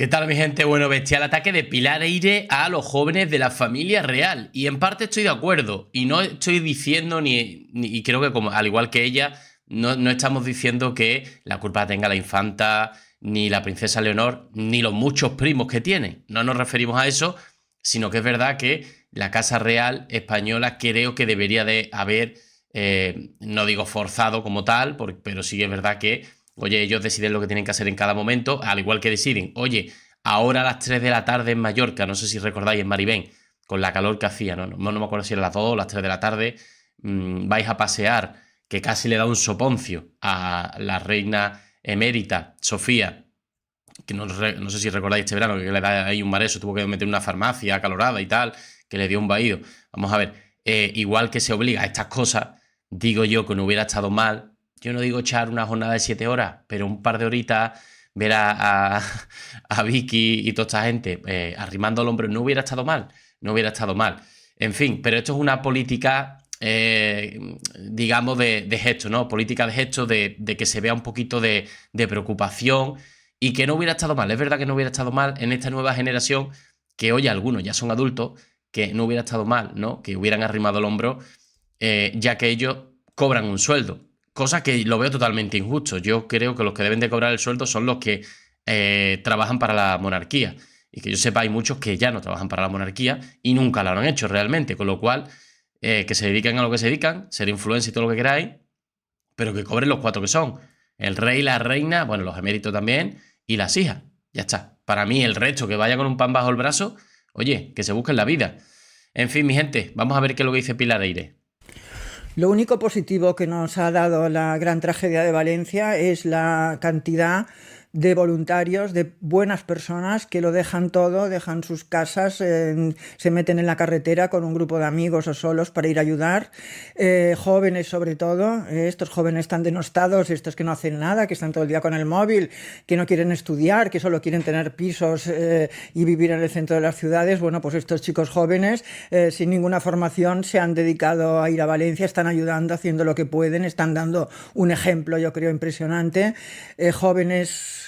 ¿Qué tal mi gente? Bueno, bestial ataque de Pilar Eire a los jóvenes de la familia real. Y en parte estoy de acuerdo. Y no estoy diciendo ni... y creo que como, al igual que ella, no, estamos diciendo que la culpa tenga la infanta, ni la princesa Leonor, ni los muchos primos que tiene. No nos referimos a eso, sino que es verdad que la Casa Real Española creo que debería de haber, eh, no digo forzado como tal, pero sí es verdad que Oye, ellos deciden lo que tienen que hacer en cada momento, al igual que deciden, oye, ahora a las 3 de la tarde en Mallorca, no sé si recordáis en Maribén, con la calor que hacía, ¿no? No, me acuerdo si era las 2 o las 3 de la tarde, mm, vais a pasear, que casi le da un soponcio a la reina emérita, Sofía, que no, sé si recordáis este verano, que le da ahí un mareso, tuvo que meter una farmacia acalorada y tal, que le dio un vaído. Vamos a ver, eh, igual que se obliga a estas cosas, digo yo que no hubiera estado mal yo no digo echar una jornada de siete horas, pero un par de horitas, ver a, Vicky y toda esta gente eh, arrimando el hombro, no hubiera estado mal, no hubiera estado mal. En fin, pero esto es una política, eh, digamos, de, de, gesto, ¿no? Política de gesto, de, que se vea un poquito de, preocupación y que no hubiera estado mal. Es verdad que no hubiera estado mal en esta nueva generación, que hoy algunos ya son adultos, que no hubiera estado mal, ¿no? Que hubieran arrimado el hombro, eh, ya que ellos cobran un sueldo cosa que lo veo totalmente injusto. Yo creo que los que deben de cobrar el sueldo son los que eh, trabajan para la monarquía. Y que yo sepa, hay muchos que ya no trabajan para la monarquía y nunca lo han hecho realmente. Con lo cual, eh, que se dediquen a lo que se dedican, ser influencia y todo lo que queráis, pero que cobren los cuatro que son. El rey, la reina, bueno, los eméritos también, y las hijas. Ya está. Para mí, el resto que vaya con un pan bajo el brazo, oye, que se busquen la vida. En fin, mi gente, vamos a ver qué es lo que dice Pilar Aire. Lo único positivo que nos ha dado la gran tragedia de Valencia es la cantidad de voluntarios, de buenas personas que lo dejan todo, dejan sus casas, se meten en la carretera con un grupo de amigos o solos para ir a ayudar, eh, jóvenes sobre todo, eh, estos jóvenes tan denostados, estos que no hacen nada, que están todo el día con el móvil, que no quieren estudiar, que solo quieren tener pisos eh, y vivir en el centro de las ciudades, bueno, pues estos chicos jóvenes sin ninguna formación se han dedicado a ir a Valencia, están ayudando, haciendo lo que pueden, están dando un ejemplo, yo creo, impresionante, jóvenes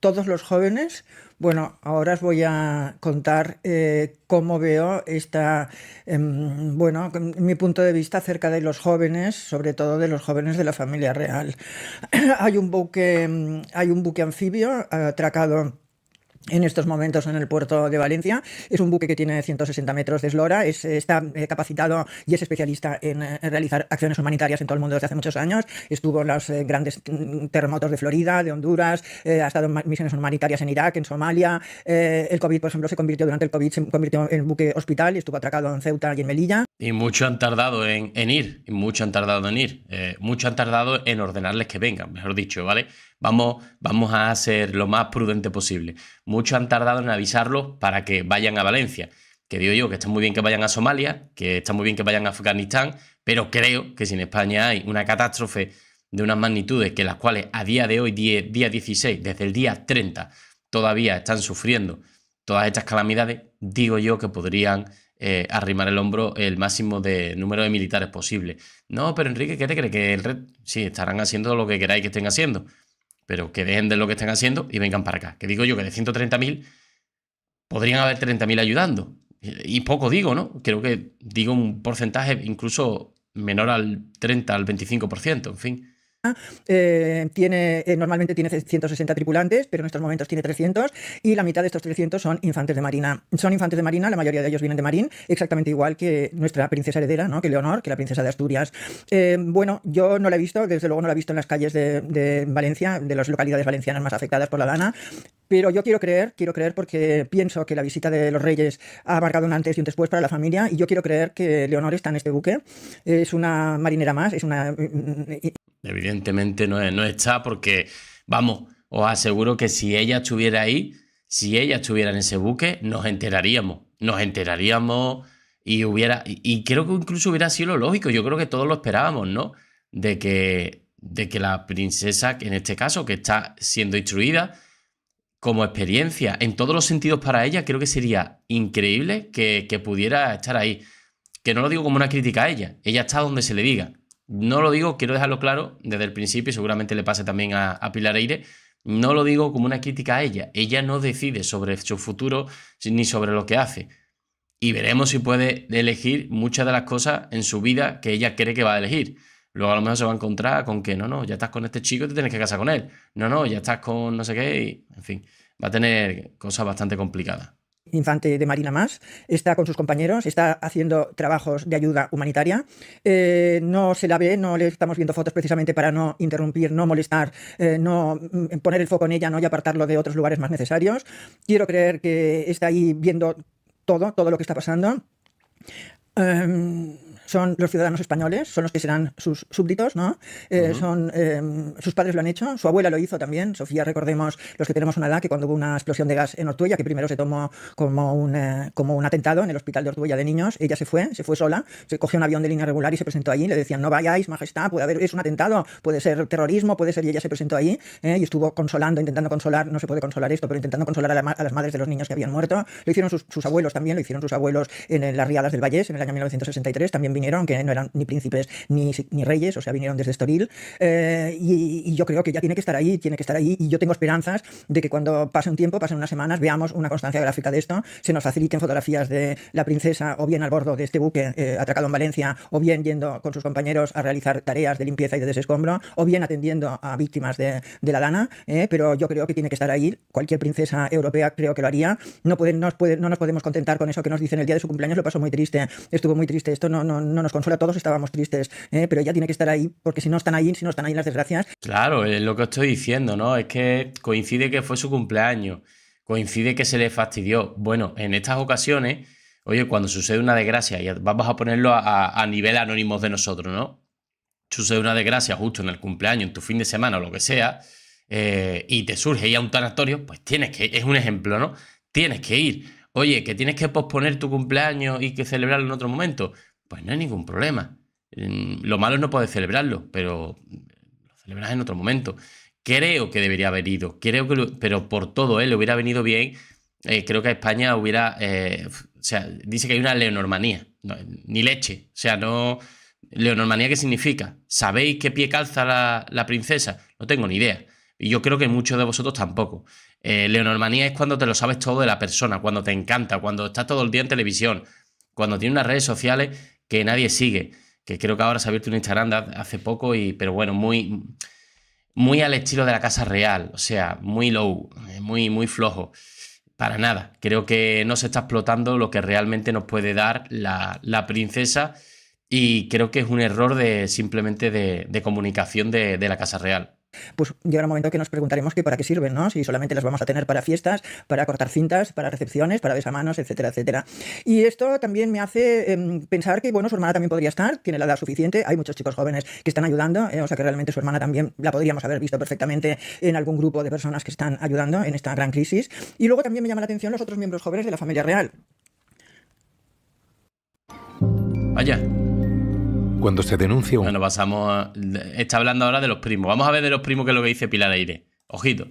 todos los jóvenes. Bueno, ahora os voy a contar eh, cómo veo esta, em, bueno, mi punto de vista acerca de los jóvenes, sobre todo de los jóvenes de la familia real. hay un buque, hay un buque anfibio atracado en estos momentos en el puerto de Valencia. Es un buque que tiene 160 metros de eslora, está eh, capacitado y es especialista eh, en, realizar acciones humanitarias en todo el mundo desde hace muchos años. Estuvo en los eh, grandes mm, terremotos de Florida, de Honduras, ha estado en misiones humanitarias en Irak, en Somalia. el COVID, por ejemplo, se convirtió durante el COVID, se convirtió en buque hospital y estuvo atracado en Ceuta y en Melilla. Y mucho han tardado en, ir, y mucho han tardado en ir, mucho han tardado en ordenarles que vengan, mejor dicho, ¿vale? vamos, vamos a ser lo más prudente posible. Muchos han tardado en avisarlos para que vayan a Valencia, que digo yo que está muy bien que vayan a Somalia, que está muy bien que vayan a Afganistán, pero creo que si en España hay una catástrofe de unas magnitudes que las cuales a día de hoy, día 16, desde el día 30, todavía están sufriendo todas estas calamidades, digo yo que podrían eh, arrimar el hombro el máximo de número de militares posible. No, pero Enrique, ¿qué te crees? Que el red... Sí, estarán haciendo lo que queráis que estén haciendo, pero que dejen de lo que están haciendo y vengan para acá. Que digo yo que de 130.000 podrían haber 30.000 ayudando. Y poco digo, ¿no? Creo que digo un porcentaje incluso menor al 30, al 25%, en fin. Eh, tiene, eh, normalmente tiene 160 tripulantes, pero en estos momentos tiene 300 y la mitad de estos 300 son infantes de marina. Son infantes de marina, la mayoría de ellos vienen de Marín, exactamente igual que nuestra princesa heredera, ¿no? que Leonor, que la princesa de Asturias. Eh, bueno, yo no la he visto, desde luego no la he visto en las calles de, de Valencia, de las localidades valencianas más afectadas por la lana, pero yo quiero creer, quiero creer porque pienso que la visita de los reyes ha marcado un antes y un después para la familia y yo quiero creer que Leonor está en este buque. Es una marinera más, es una mm, evidentemente no, no está porque, vamos, os aseguro que si ella estuviera ahí, si ella estuviera en ese buque, nos enteraríamos, nos enteraríamos y hubiera, y, creo que incluso hubiera sido lo lógico, yo creo que todos lo esperábamos, ¿no? De que, de que la princesa, en este caso, que está siendo instruida, como experiencia, en todos los sentidos para ella, creo que sería increíble que pudiera estar ahí. Que no lo digo como una crítica a ella, ella está donde se le diga, no lo digo, quiero dejarlo claro desde el principio, y seguramente le pase también a, Pilar Eire. No lo digo como una crítica a ella. Ella no decide sobre su futuro ni sobre lo que hace. Y veremos si puede elegir muchas de las cosas en su vida que ella cree que va a elegir. Luego a lo mejor se va a encontrar con que no, no, ya estás con este chico y te tienes que casar con él. No, no, ya estás con no sé qué. Y, en fin, va a tener cosas bastante complicadas infante de Marina más, está con sus compañeros, está haciendo trabajos de ayuda humanitaria. Eh, no se la ve, no le estamos viendo fotos precisamente para no interrumpir, no molestar, eh, no mm, poner el foco en ella ¿no? y apartarlo de otros lugares más necesarios. Quiero creer que está ahí viendo todo, todo lo que está pasando. Em, son los ciudadanos españoles, son los que serán sus súbditos, ¿no? Eh, son, eh, sus padres lo han hecho, su abuela lo hizo también, Sofía, recordemos, los que tenemos una edad, que cuando hubo una explosión de gas en Ortuella, que primero se tomó como un, eh, como un atentado en el hospital de Ortuella de niños, ella se fue, se fue sola, se cogió un avión de línea regular y se presentó allí, le decían, no vayáis, majestad, puede haber, es un atentado, puede ser terrorismo, puede ser, y ella se presentó allí y estuvo consolando, intentando consolar, no se puede consolar esto, pero intentando consolar a, las madres de los niños que habían muerto, lo hicieron sus, abuelos también, lo hicieron sus abuelos en, las Riadas del Vallés en el año 1963, también vinieron, que no eran ni príncipes ni, reyes, o sea, vinieron desde Estoril. Eh, y, yo creo que ya tiene que estar ahí, tiene que estar ahí. Y yo tengo esperanzas de que cuando pase un tiempo, pasen unas semanas, veamos una constancia gráfica de esto, se nos faciliten fotografías de la princesa o bien al bordo de este buque eh, atracado en Valencia, o bien yendo con sus compañeros a realizar tareas de limpieza y de desescombro, o bien atendiendo a víctimas de, la dana. Eh, pero yo creo que tiene que estar ahí. Cualquier princesa europea creo que lo haría. No, pueden, nos no nos podemos contentar con eso que nos dicen el día de su cumpleaños, lo pasó muy triste, estuvo muy triste. Esto no, no, no nos consuela a todos, estábamos tristes, ¿eh? pero ya tiene que estar ahí, porque si no están ahí, si no están ahí las desgracias. Claro, es lo que estoy diciendo, ¿no? Es que coincide que fue su cumpleaños, coincide que se le fastidió. Bueno, en estas ocasiones, oye, cuando sucede una desgracia, y vamos a ponerlo a, nivel anónimo de nosotros, ¿no? Sucede una desgracia justo en el cumpleaños, en tu fin de semana o lo que sea, eh, y te surge ya un tanatorio, pues tienes que, es un ejemplo, ¿no? Tienes que ir. Oye, que tienes que posponer tu cumpleaños y que celebrarlo en otro momento. Pues no hay ningún problema. Lo malo es no poder celebrarlo, pero lo celebras en otro momento. Creo que debería haber ido, creo que pero por todo, él ¿eh? le hubiera venido bien. Eh, creo que a España hubiera. Eh, o sea, dice que hay una leonormanía, ni leche. O sea, no. ¿Leonormanía qué significa? ¿Sabéis qué pie calza la, princesa? No tengo ni idea. Y yo creo que muchos de vosotros tampoco. leonormanía es cuando te lo sabes todo de la persona, cuando te encanta, cuando estás todo el día en televisión, cuando tienes unas redes sociales que nadie sigue. Que creo que ahora se ha abierto un Instagram hace poco, y, pero bueno, muy, muy al estilo de la casa real, o sea, muy low, eh, muy, muy flojo. Para nada. Creo que no se está explotando lo que realmente nos puede dar la, princesa. Y creo que es un error de simplemente de, comunicación de la Casa Real pues llega un momento que nos preguntaremos que para qué sirven, ¿no? Si solamente las vamos a tener para fiestas, para cortar cintas, para recepciones, para besamanos, etcétera, etcétera. Y esto también me hace em, pensar que, bueno, su hermana también podría estar, tiene la edad suficiente, hay muchos chicos jóvenes que están ayudando, eh, o sea que realmente su hermana también la podríamos haber visto perfectamente en algún grupo de personas que están ayudando en esta gran crisis. Y luego también me llama la atención los otros miembros jóvenes de la familia real. Vaya, cuando se denuncia Bueno, pasamos Está hablando ahora de los primos. Vamos a ver de los primos que es lo que dice Pilar Aire. Ojito.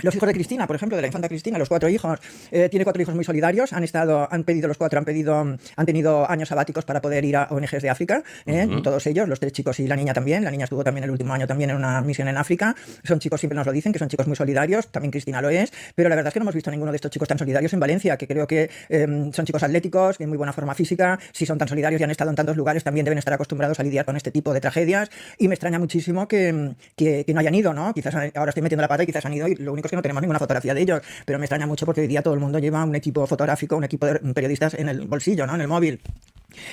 Los hijos de Cristina, por ejemplo, de la infanta Cristina, los cuatro hijos, eh, tiene cuatro hijos muy solidarios, han estado, han pedido los cuatro, han pedido, han tenido años sabáticos para poder ir a ONGs de África, ¿eh? todos ellos, los tres chicos y la niña también, la niña estuvo también el último año también en una misión en África, son chicos, siempre nos lo dicen, que son chicos muy solidarios, también Cristina lo es, pero la verdad es que no hemos visto a ninguno de estos chicos tan solidarios en Valencia, que creo que em, son chicos atléticos, de muy buena forma física, si son tan solidarios y han estado en tantos lugares, también deben estar acostumbrados a lidiar con este tipo de tragedias, y me extraña muchísimo que, que, no hayan ido, ¿no? Quizás ahora estoy metiendo la pata y quizás han ido y lo que no tenemos ninguna fotografía de ellos, pero me extraña mucho porque hoy día todo el mundo lleva un equipo fotográfico, un equipo de periodistas en el bolsillo, ¿no? En el móvil.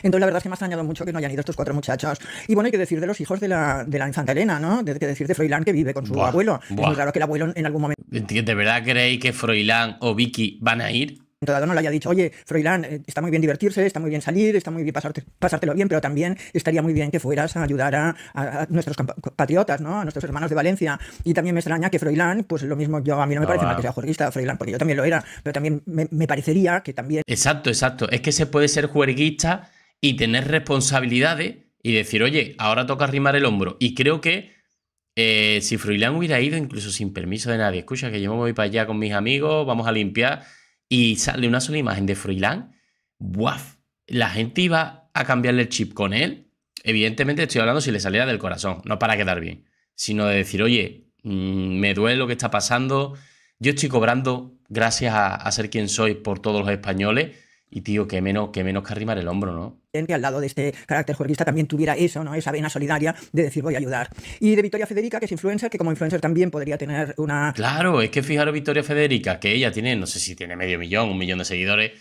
Entonces, la verdad es que me ha extrañado mucho que no hayan ido estos cuatro muchachos. Y bueno, hay que decir de los hijos de la, de infanta Elena, ¿no? hay que decir de Froilán que vive con su abuelo. claro que el abuelo en algún momento. ¿De verdad creéis que Froilán o Vicky van a ir? no le haya dicho, oye, Froilán, eh, está muy bien divertirse, está muy bien salir, está muy bien pasártelo bien, pero también estaría muy bien que fueras a ayudar a, nuestros patriotas, ¿no? A nuestros hermanos de Valencia. Y también me extraña que Froilán, pues lo mismo yo, a mí no me parece mal que sea juerguista Froilán, porque yo también lo era, pero también me, parecería que también... Exacto, exacto. Es que se puede ser juerguista y tener responsabilidades y decir, oye, ahora toca arrimar el hombro. Y creo que eh, si Froilán hubiera ido incluso sin permiso de nadie, escucha que yo me voy para allá con mis amigos, vamos a limpiar y sale una sola imagen de Froilán, ¡buaf! La gente iba a cambiarle el chip con él. Evidentemente estoy hablando si le saliera del corazón, no para quedar bien, sino de decir, oye, mm, me duele lo que está pasando, yo estoy cobrando gracias a ser quien soy por todos los españoles y tío, qué menos, que menos que arrimar el hombro, ¿no? Que al lado de este carácter jurista también tuviera eso, ¿no? Esa vena solidaria de decir voy a ayudar. Y de Victoria Federica, que es influencer, que como influencer también podría tener una. Claro, es que fijaros, Victoria Federica, que ella tiene, no sé si tiene medio millón, un millón de seguidores,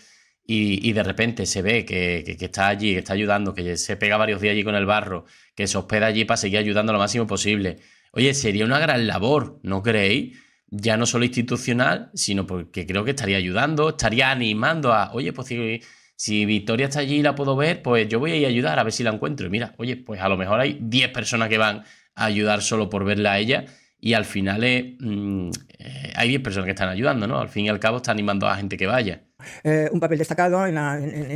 y, de repente se ve que, que, está allí, que está ayudando, que se pega varios días allí con el barro, que se hospeda allí para seguir ayudando lo máximo posible. Oye, sería una gran labor, ¿no creéis? ya no solo institucional, sino porque creo que estaría ayudando, estaría animando a, oye, pues si, Victoria está allí y la puedo ver, pues yo voy a ir a ayudar a ver si la encuentro. Y mira, oye, pues a lo mejor hay 10 personas que van a ayudar solo por verla a ella y al final mm, eh, hay 10 personas que están ayudando, ¿no? Al fin y al cabo está animando a la gente que vaya. Eh, un papel destacado en,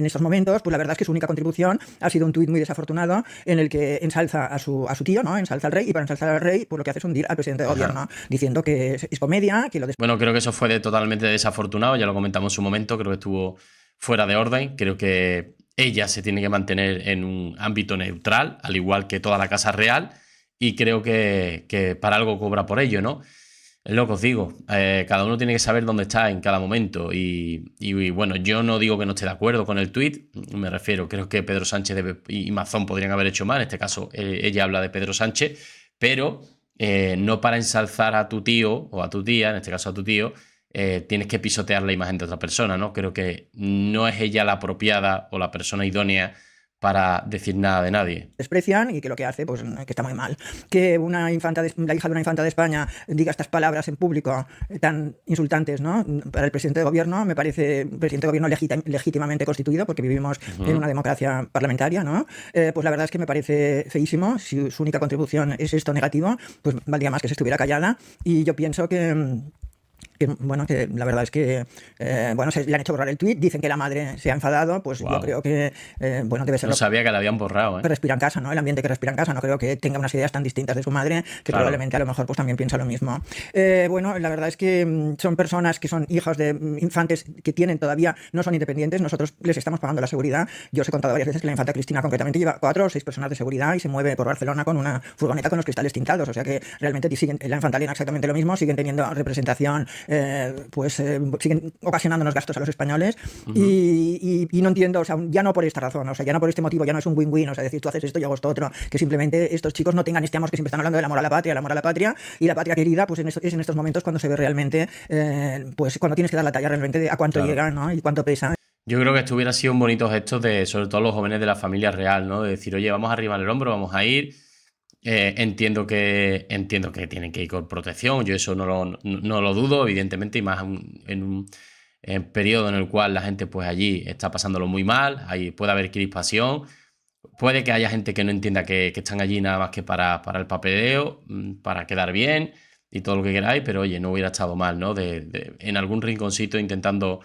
estos momentos, pues la verdad es que su única contribución ha sido un tuit muy desafortunado en el que ensalza a su, a su tío, ¿no? Ensalza al rey y para ensalzar al rey, pues lo que hace es hundir al presidente de gobierno, diciendo que es, comedia, que lo... Bueno, creo que eso fue de, totalmente desafortunado, ya lo comentamos en su momento, creo que estuvo fuera de orden, creo que ella se tiene que mantener en un ámbito neutral, al igual que toda la Casa Real y creo que, para algo cobra por ello, ¿no? Es lo que os digo, eh, cada uno tiene que saber dónde está en cada momento y, bueno, yo no digo que no esté de acuerdo con el tuit, me refiero, creo que Pedro Sánchez y Mazón podrían haber hecho mal, en este caso eh, ella habla de Pedro Sánchez, pero eh, no para ensalzar a tu tío o a tu tía, en este caso a tu tío, tienes que pisotear la imagen de otra persona, ¿no? Creo que no es ella la apropiada o la persona idónea para decir nada de nadie. Desprecian y que lo que hace, pues que está muy mal. Que una infanta la hija de una infanta de España diga estas palabras en público eh, tan insultantes, ¿no? Para el presidente de gobierno, me parece presidente de gobierno legítimamente constituido, porque vivimos en una democracia parlamentaria, ¿no? Eh, pues la verdad es que me parece feísimo. Si su única contribución es esto negativo, pues valdría más que se estuviera callada. Y yo pienso que que bueno, que la verdad es que eh, bueno, se le han hecho borrar el tweet, dicen que la madre se ha enfadado, pues yo creo que eh, bueno, debe ser No sabía que la habían borrado, ¿eh? Que respira en casa, ¿no? El ambiente que respira en casa, no creo que tenga unas ideas tan distintas de su madre, que probablemente a lo mejor pues también piensa lo mismo. Eh, bueno, la verdad es que mm, son personas que son hijos de mm, infantes que tienen todavía no son independientes, nosotros les estamos pagando la seguridad. Yo os he contado varias veces que la infanta Cristina concretamente lleva cuatro o seis personas de seguridad y se mueve por Barcelona con una furgoneta con los cristales tintados, o sea que realmente siguen la infantalina exactamente lo mismo, siguen teniendo representación eh, pues siguen eh, siguen ocasionándonos gastos a los españoles y, no entiendo, o sea, ya no por esta razón, o sea, ya no por este motivo, ya no es un win-win, o sea, decir tú haces esto, yo hago esto otro, que simplemente estos chicos no tengan este amor que siempre están hablando del amor a la patria, el amor a la patria y la patria querida, pues en es en estos momentos cuando se ve realmente, eh, pues cuando tienes que dar la talla realmente de a cuánto llegan, ¿no? y cuánto pesa. Yo creo que esto sido un bonito gesto de, sobre todo los jóvenes de la familia real, ¿no? De decir, oye, vamos arriba en el hombro, vamos a ir, eh, entiendo, que, entiendo que tienen que ir con protección, yo eso no lo, no, lo dudo, evidentemente, y más en un, periodo en el cual la gente pues allí está pasándolo muy mal, ahí puede haber crispación, puede que haya gente que no entienda que, están allí nada más que para, para, el papeleo, mm, para quedar bien y todo lo que queráis, pero oye, no hubiera estado mal, ¿no? De, en algún rinconcito intentando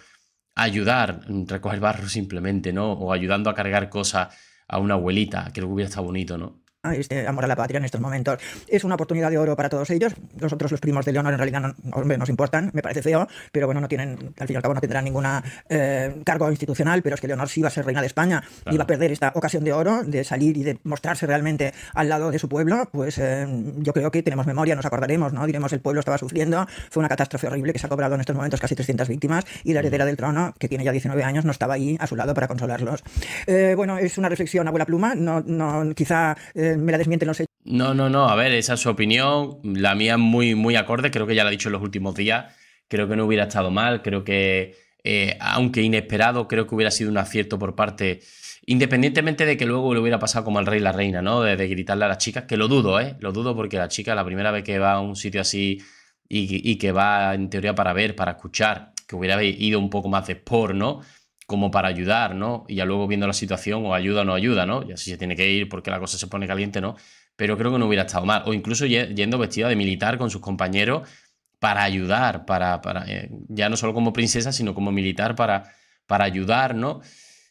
ayudar, mm, recoger barro simplemente, ¿no? O ayudando a cargar cosas a una abuelita, que hubiera estado bonito, ¿no? Ah, este amor a la patria en estos momentos. Es una oportunidad de oro para todos ellos. nosotros los primos de Leonor, en realidad no, nos importan, me parece feo, pero bueno, no tienen, al fin y al cabo no tendrán ninguna eh, cargo institucional, pero es que Leonor sí iba a ser reina de España y va a perder esta ocasión de oro de salir y de mostrarse realmente al lado de su pueblo, pues eh, yo creo que tenemos memoria, nos acordaremos, ¿no? Diremos, el pueblo estaba sufriendo, fue una catástrofe horrible que se ha cobrado en estos momentos casi 300 víctimas y la heredera del trono, que tiene ya 19 años, no estaba ahí a su lado para consolarlos. Eh, bueno, es una reflexión abuela pluma, no, no quizá me la no sé. No, no, no, a ver, esa es su opinión, la mía es muy, muy acorde, creo que ya la ha dicho en los últimos días, creo que no hubiera estado mal, creo que, eh, aunque inesperado, creo que hubiera sido un acierto por parte, independientemente de que luego le hubiera pasado como al rey y la reina, ¿no? De, gritarle a las chicas, que lo dudo, ¿eh? Lo dudo porque la chica la primera vez que va a un sitio así y, y que va en teoría para ver, para escuchar, que hubiera ido un poco más de sport, ¿no? como para ayudar, ¿no? Y ya luego viendo la situación, o ayuda o no ayuda, ¿no? Ya si se tiene que ir porque la cosa se pone caliente, ¿no? Pero creo que no hubiera estado mal. O incluso yendo vestida de militar con sus compañeros para ayudar, para, para eh, ya no solo como princesa, sino como militar para, para ayudar, ¿no?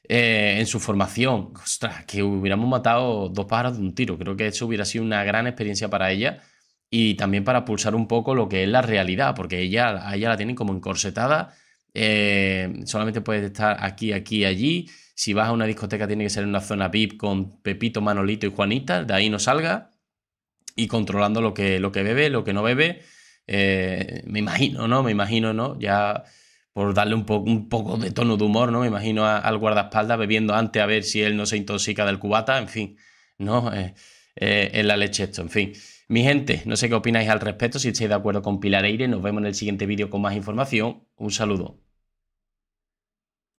Eh, en su formación. Ostras, que hubiéramos matado dos pájaros de un tiro. Creo que eso hubiera sido una gran experiencia para ella y también para pulsar un poco lo que es la realidad, porque ella, a ella la tienen como encorsetada eh, solamente puedes estar aquí, aquí, allí. Si vas a una discoteca tiene que ser en una zona VIP con Pepito, Manolito y Juanita, de ahí no salga. Y controlando lo que, lo que bebe, lo que no bebe. Eh, me imagino, ¿no? Me imagino, ¿no? Ya por darle un, un poco de tono de humor, ¿no? Me imagino al guardaespaldas bebiendo antes a ver si él no se intoxica del cubata, en fin, ¿no? Eh, en la leche esto, en fin. Mi gente, no sé qué opináis al respecto, si estáis de acuerdo con Pilar Eire, nos vemos en el siguiente vídeo con más información. Un saludo.